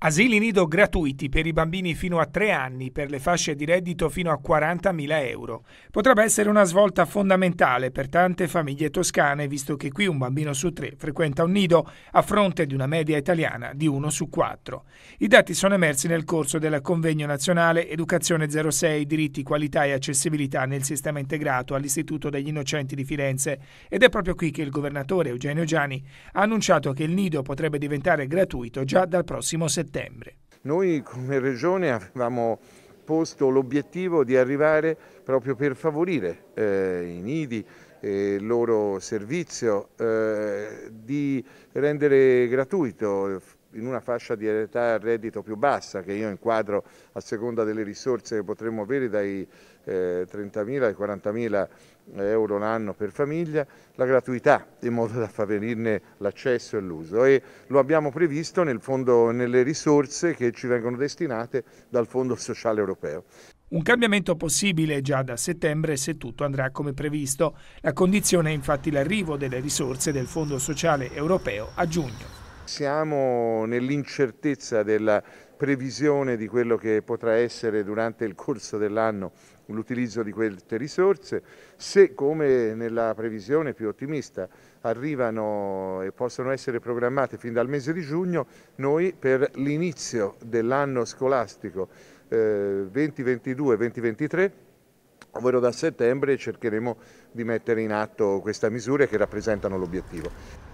Asili nido gratuiti per i bambini fino a 3 anni, per le fasce di reddito fino a 40.000 euro. Potrebbe essere una svolta fondamentale per tante famiglie toscane, visto che qui un bambino su tre frequenta un nido, a fronte di una media italiana di uno su quattro. I dati sono emersi nel corso del convegno nazionale Educazione 06 Diritti, Qualità e Accessibilità nel Sistema Integrato all'Istituto degli Innocenti di Firenze ed è proprio qui che il governatore Eugenio Giani ha annunciato che il nido potrebbe diventare gratuito già dal prossimo settembre settembre. Noi come Regione avevamo posto l'obiettivo di arrivare proprio per favorire eh, i nidi e il loro servizio, eh, di rendere gratuito in una fascia di età a reddito più bassa che io inquadro a seconda delle risorse che potremmo avere dai eh, 30.000 ai 40.000 euro l'anno per famiglia, la gratuità in modo da favorirne l'accesso e l'uso e lo abbiamo previsto nel fondo, nelle risorse che ci vengono destinate dal Fondo Sociale Europeo. Un cambiamento possibile già da settembre se tutto andrà come previsto. La condizione è infatti l'arrivo delle risorse del Fondo Sociale Europeo a giugno. Siamo nell'incertezza della previsione di quello che potrà essere durante il corso dell'anno l'utilizzo di queste risorse, se come nella previsione più ottimista arrivano e possono essere programmate fin dal mese di giugno, noi per l'inizio dell'anno scolastico eh, 2022-2023 ovvero da settembre cercheremo di mettere in atto queste misure che rappresentano l'obiettivo.